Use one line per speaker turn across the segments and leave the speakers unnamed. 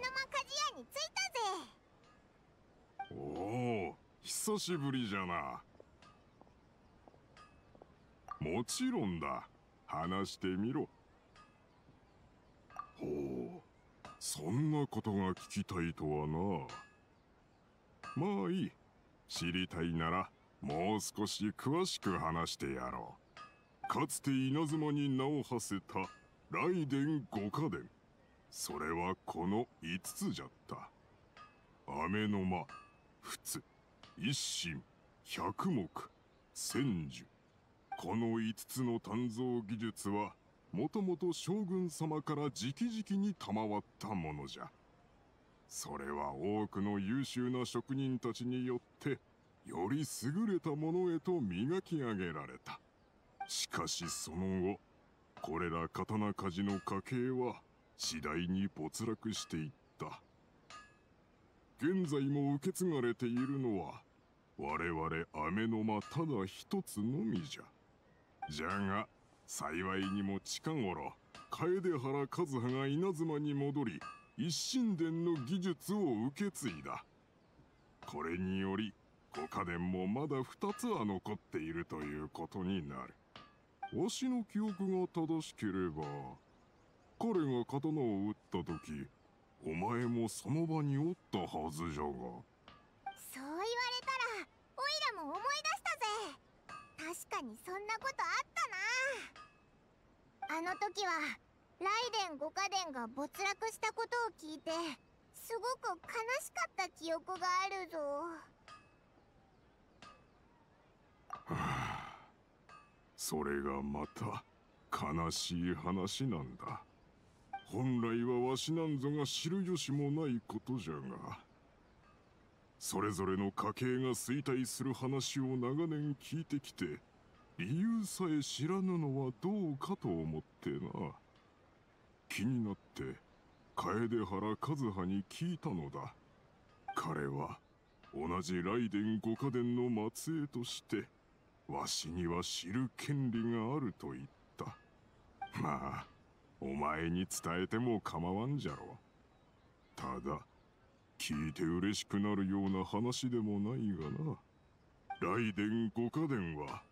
鍛冶屋に着
いたぜおお久しぶりじゃなもちろんだ話してみろほうそんなことが聞きたいとはなまあいい知りたいならもう少し詳しく話してやろうかつて稲妻に名を馳せた雷電五家伝それはこの5つじゃった雨の間仏一心百目千樹この5つの鍛造技術はもともと将軍様から直々に賜ったものじゃそれは多くの優秀な職人たちによってより優れたものへと磨き上げられたしかしその後これら刀鍛冶の家系は次第に没落していった現在も受け継がれているのは我々雨の間ただ一つのみじゃじゃが幸いにも近頃楓原和葉が稲妻に戻り一神殿の技術を受け継いだこれにより五家殿もまだ2つは残っているということになるわしの記憶が正しければ彼が刀を打った時お前もその場におったはずじゃがそう言われたらオイ
ラも思い出したぜ確かにそんなことあったなあの時はライデン五家伝が没落したことを聞いてすごく悲しかった記憶があるぞ
はあそれがまた悲しい話なんだ本来はわしなんぞが知る由もないことじゃがそれぞれの家計が衰退する話を長年聞いてきて理由さえ知らぬのはどうかと思ってな気になって楓原和葉に聞いたのだ彼は同じ雷電五家伝の末裔としてわしには知る権利があると言ったまあお前に伝えても構わんじゃろただ聞いて嬉しくなるような話でもないがな雷電五家伝は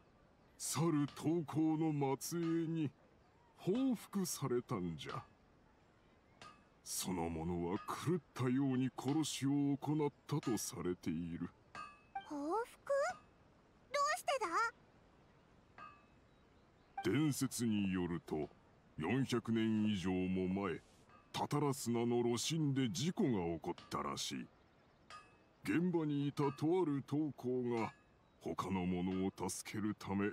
猿投稿の末裔に報復されたんじゃその者は狂ったように殺しを行ったとされている
報復どうしてだ
伝説によると400年以上も前タタラ砂の炉心で事故が起こったらしい現場にいたとある投稿が他の者を助けるため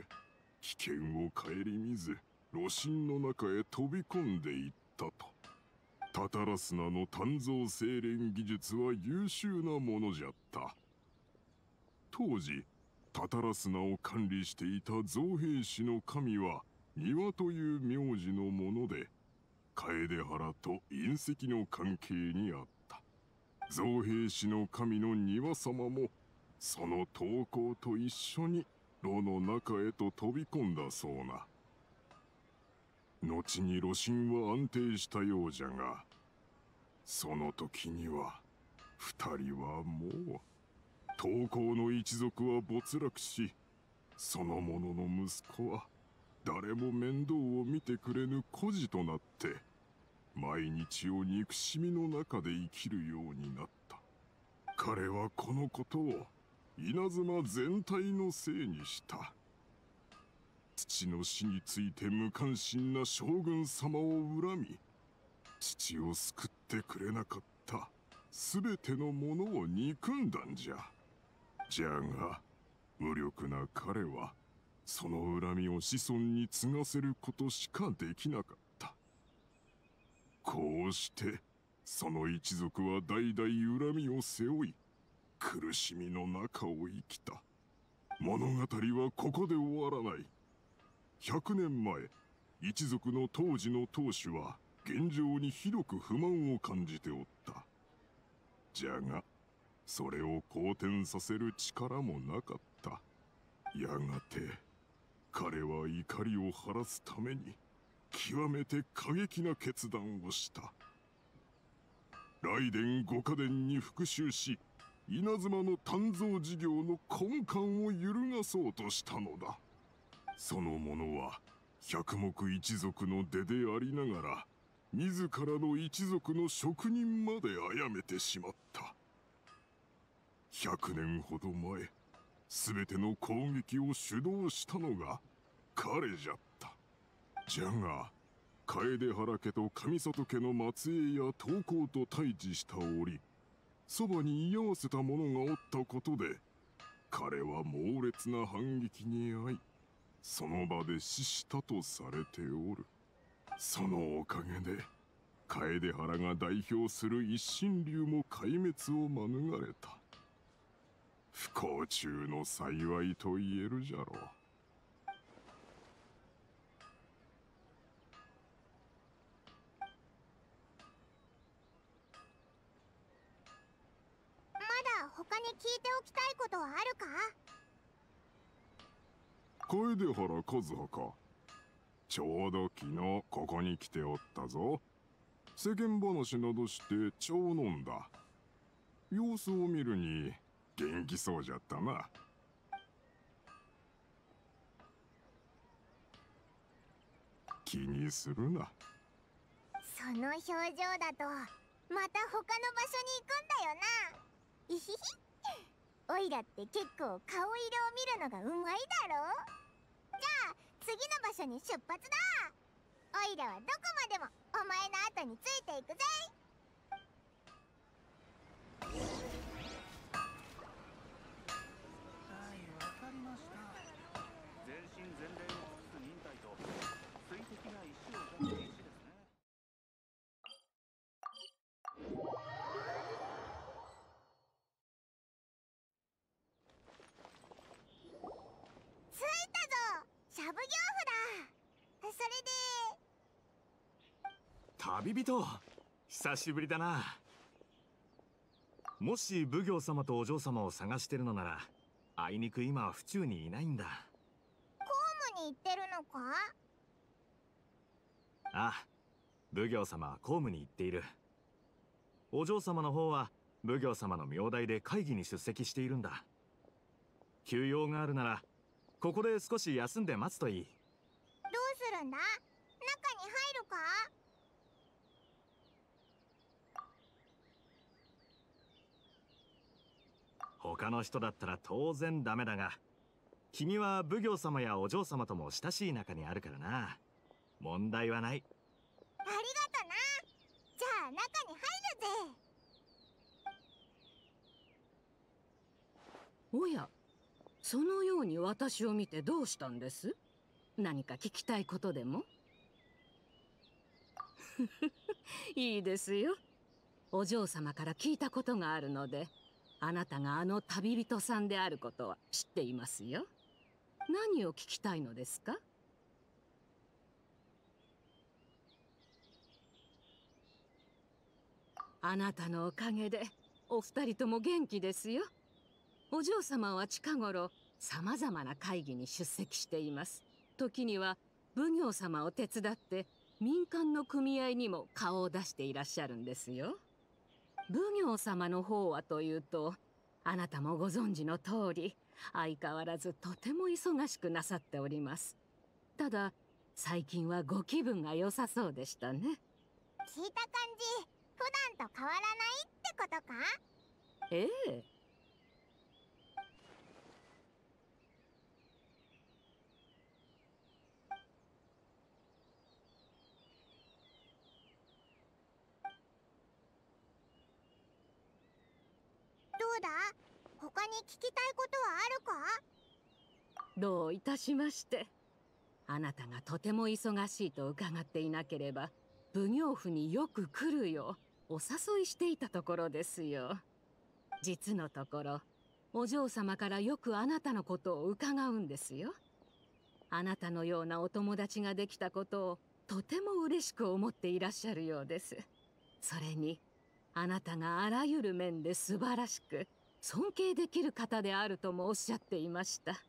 危険を顧みず炉心の中へ飛び込んでいったとタタラ砂の鍛造精錬技術は優秀なものじゃった当時タタラ砂を管理していた造兵士の神は庭という名字のもので楓原と隕石の関係にあった造幣師の神の庭様もその投稿と一緒に炉の中へと飛び込んだそうな後に炉心は安定したようじゃがその時には2人はもう投稿の一族は没落しその者の息子は誰も面倒を見てくれぬ孤児となって毎日を憎しみの中で生きるようになった彼はこのことを稲妻全体のせいにした父の死について無関心な将軍様を恨み父を救ってくれなかった全てのものを憎んだんじゃじゃが無力な彼はその恨みを子孫に継がせることしかできなかったこうしてその一族は代々恨みを背負い苦しみの中を生きた物語はここで終わらない100年前一族の当時の当主は現状にひどく不満を感じておったじゃがそれを好転させる力もなかったやがて彼は怒りを晴らすために極めて過激な決断をした雷電五家伝に復讐し稲妻の鍛造事業の根幹を揺るがそうとしたのだその者は百目一族の出でありながら自らの一族の職人まで殺めてしまった100年ほど前全ての攻撃を主導したのが彼じゃったじゃが楓原家と上里家の末裔や東光と対峙した折そばに居合わせた者がおったことで彼は猛烈な反撃に遭いその場で死したとされておるそのおかげで楓原が代表する一心流も壊滅を免れた不幸中の幸いと言えるじゃろう。
まだ他に聞いておきたいことはあるか
楓原和葉かちょうど昨日ここに来ておったぞ世間話などして超飲んだ様子を見るに元気そうじゃったな。気にするな
その表情だとまた他の場所に行くんだよなイひひ。オイラって結構顔色を見るのがうまいだろじゃあ次の場所に出発だオイラはどこまでもお前の後についていくぜ
旅人久しぶりだなもし奉行様とお嬢様を探してるのならあいにく今は府中にいないんだ
公務に行ってるのか
あ奉行様は公務に行っているお嬢様の方は奉行様の名代で会議に出席しているんだ休養があるならここで少し休んで待つといいどう
するんだ中に入るか
他の人だったら当然ダメだが、君は奉行様やお嬢様とも親しい仲にあるからな。問題はない。
ありがとな。じゃあ中に入るぜ。
おや、そのように私を見てどうしたんです何か聞きたいことでも いいですよ。お嬢様から聞いたことがあるので。あなたがあの旅人さんであることは知っていますよ何を聞きたいのですかあなたのおかげでお二人とも元気ですよお嬢様は近頃さまざまな会議に出席しています時には奉行様を手伝って民間の組合にも顔を出していらっしゃるんですよ奉行様の方はというとあなたもご存知の通り相変わらずとても忙しくなさっておりますただ最近はご気分が良さそうでしたね聞いた感
じ普段と変わらないってこ
とかええ
うだ他に聞きたいことは
あるかどういたしましてあなたがとても忙しいと伺っていなければ奉行府によく来るようお誘いしていたところですよ実のところお嬢様からよくあなたのことを伺うんですよあなたのようなお友達ができたことをとても嬉しく思っていらっしゃるようですそれにあなたがあらゆる面で素晴らしく尊敬できる方であるともおっしゃっていました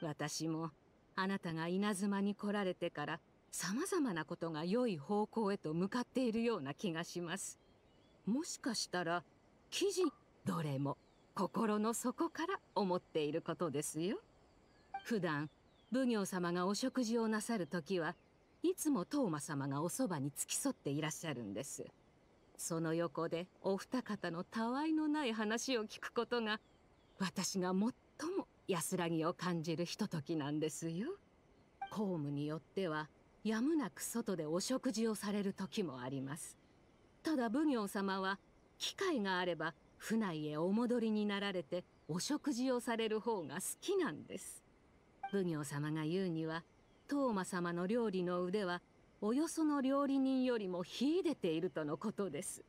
私もあなたが稲妻に来られてから様々なことが良い方向へと向かっているような気がしますもしかしたら記事どれも心の底から思っていることですよ普段奉行様がお食事をなさる時はいつもトーマ様がおそばに付き添っていらっしゃるんですその横でお二方のたわいのない話を聞くことが私が最も安らぎを感じるひとときなんですよ公務によってはやむなく外でお食事をされる時もありますただ奉行様は機会があれば府内へお戻りになられてお食事をされる方が好きなんです奉行様が言うにはトーマ様の料理の腕はおよその料理人よりも秀でているとのことです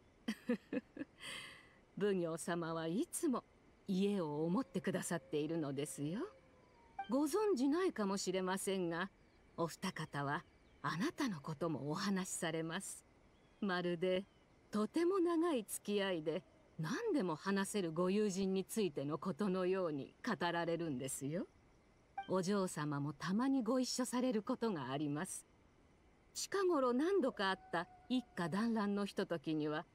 奉行様はいつも家を思ってくださっているのですよご存じないかもしれませんがお二方はあなたのこともお話しされますまるでとても長い付き合いで何でも話せるご友人についてのことのように語られるんですよお嬢様もたまにご一緒されることがあります近頃何度かあった一家団らんのひとときには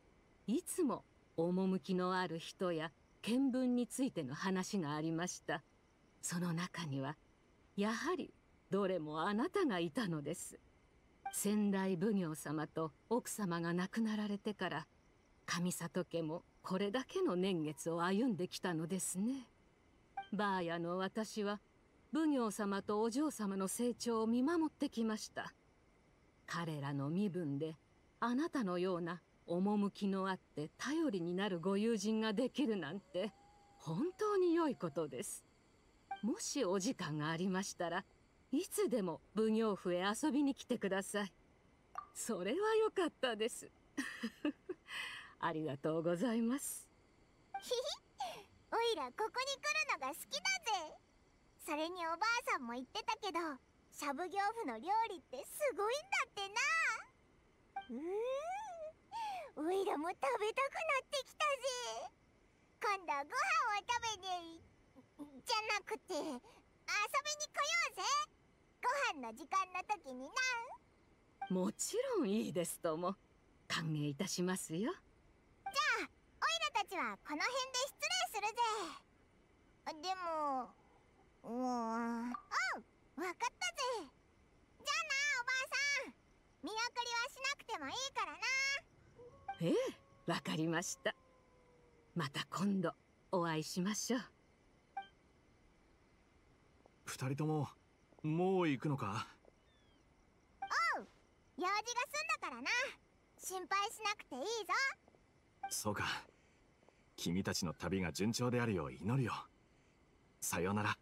いつも趣のある人や見聞についての話がありましたその中にはやはりどれもあなたがいたのです先代奉行様と奥様が亡くなられてから上里家もこれだけの年月を歩んできたのですねばあやの私は奉行様とお嬢様の成長を見守ってきました彼らの身分であなたのような趣のあって頼りになるご友人ができるなんて本当に良いことですもしお時間がありましたらいつでも奉行府へ遊びに来てくださいそれは良かったです ありがとうございます
ひひ おいらここに来るのが好きだぜそれにおばあさんも言ってたけどシャブ行夫の料理ってすごいんだってなうーんおいらも食べたくなってきたぜ今度ご飯を食べに、じゃなくて遊びに来ようぜご飯の時間の時に
なもちろんいいですとも歓迎いたしますよじゃあ
オイラたちはこの辺で失礼するぜでもうんおうわかったぜじゃあなおばあさん見送りはしなくてもい
いからなええわかりましたまた今度お会いしましょう二人とも
もう行くのか
おう用事が済んだからな心配しなくていいぞ
そうか君たちの旅が順調であるよう祈るよさようなら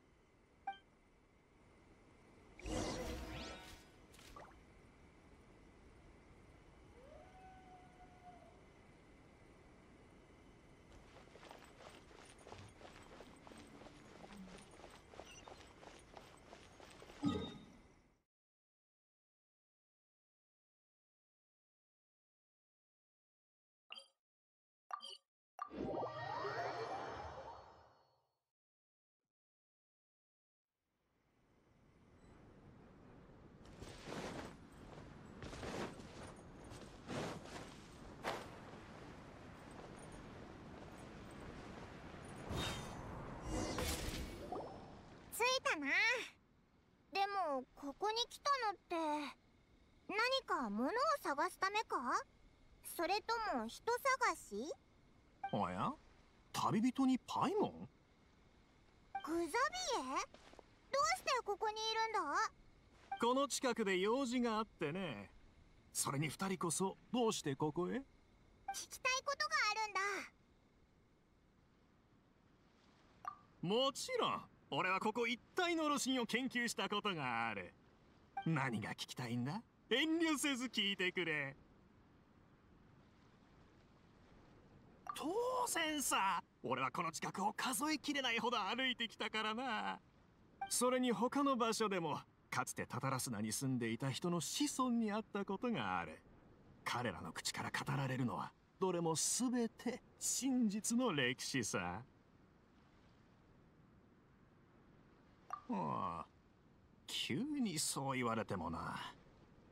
かなでもここに来たのって何か物を探すためかそれとも人探し
おや旅人にパイモン
グザビエどうしてここにいるんだ
この近くで用事があってねそれに2人こそどうしてここへ聞
きたいことが
あるんだもちろん俺はここ一帯のロシンを研究したことがある何が聞きたいんだ遠慮せず聞いてくれ当然さ俺はこの近くを数えきれないほど歩いてきたからなそれに他の場所でもかつてタタラスナに住んでいた人の子孫にあったことがある彼らの口から語られるのはどれも全て真実の歴史さはあ、急にそう言われてもな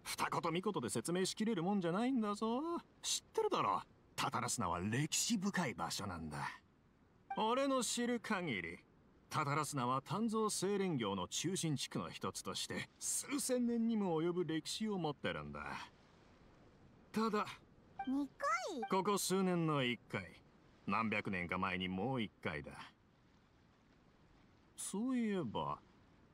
二言三言で説明しきれるもんじゃないんだぞ知ってるだろタタラスナは歴史深い場所なんだ俺の知る限りタタラスナは炭造精錬業の中心地区の一つとして数千年にも及ぶ歴史を持ってるんだただ2回ここ数年の1回何百年か前にもう1回だそういえば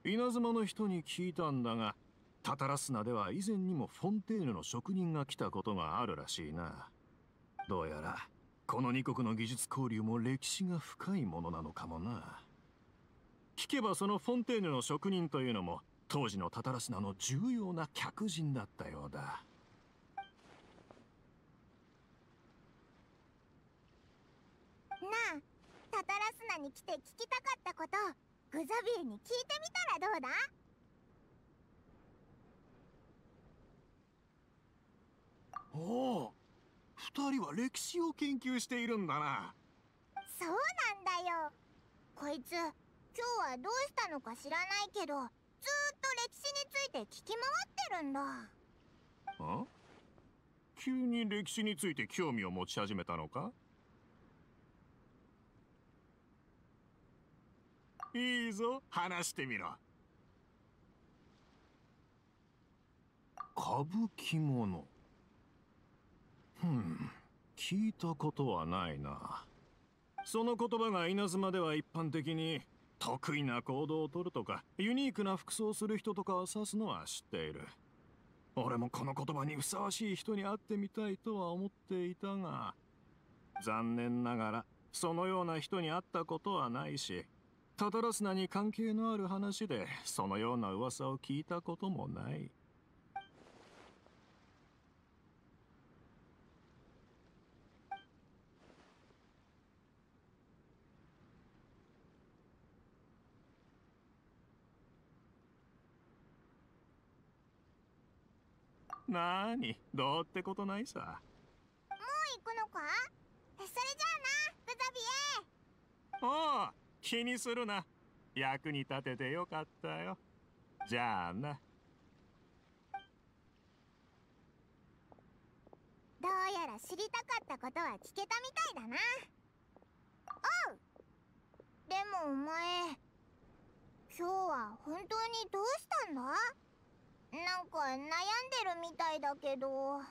稲妻の人に聞いたんだがタタラスナでは以前にもフォンテーヌの職人が来たことがあるらしいなどうやらこの2国の技術交流も歴史が深いものなのかもな聞けばそのフォンテーヌの職人というのも当時のタタラスナの重要な客人だったようだな
あタタラスナに来て聞きたかったことグザビエに聞いてみたらどうだ
おお2人は歴史を研究しているんだな
そうなんだよこいつ今日はどうしたのか知らないけどずーっと歴史について聞き回ってるんだ
ん急に歴史について興味を持ち始めたのかいいぞ話してみろ歌舞伎者ふん聞いたことはないなその言葉が稲妻では一般的に得意な行動をとるとかユニークな服装をする人とかを指すのは知っている俺もこの言葉にふさわしい人に会ってみたいとは思っていたが残念ながらそのような人に会ったことはないしタタラスナに関係のある話でそのような噂を聞いたこともないなーにどうってことないさも
う行くのかそれじゃあなグ
ザビエああ気にするな役に立ててよかったよじゃあな
どうやら知りたかったことは聞けたみたいだなおうでもお前今日は本当にどうしたんだなんか悩んでるみたいだけど元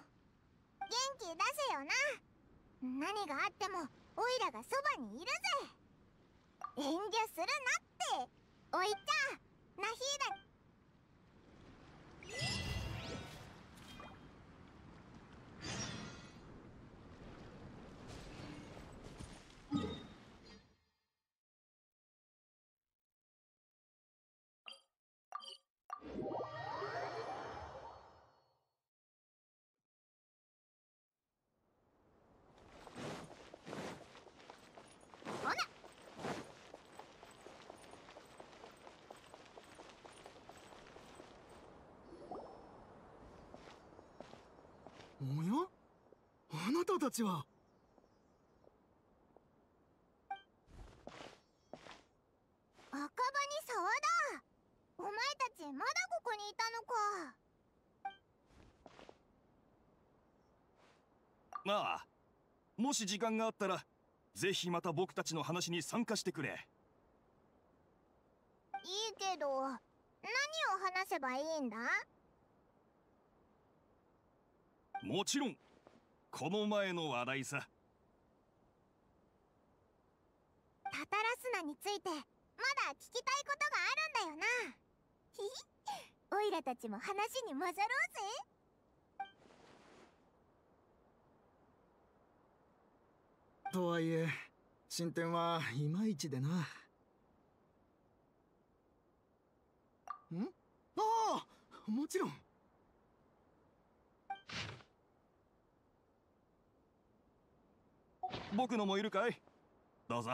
気出せよな何があってもオイラがそばにいるぜ遠慮するなっておいちゃんナヒーダおやあなたたちは赤羽に沢だお前たちまだここにいたのか
まあもし時間があったらぜひまた僕たちの話に参加してくれ
いいけど何を話せばいいんだ
もちろんこの前の話題さ
タタラスナについてまだ聞きたいことがあるんだよなひひオイラたちも話に混ざろうぜとはいえ進展はいまいちでなんあ
あもちろん僕のもいるかいどうぞ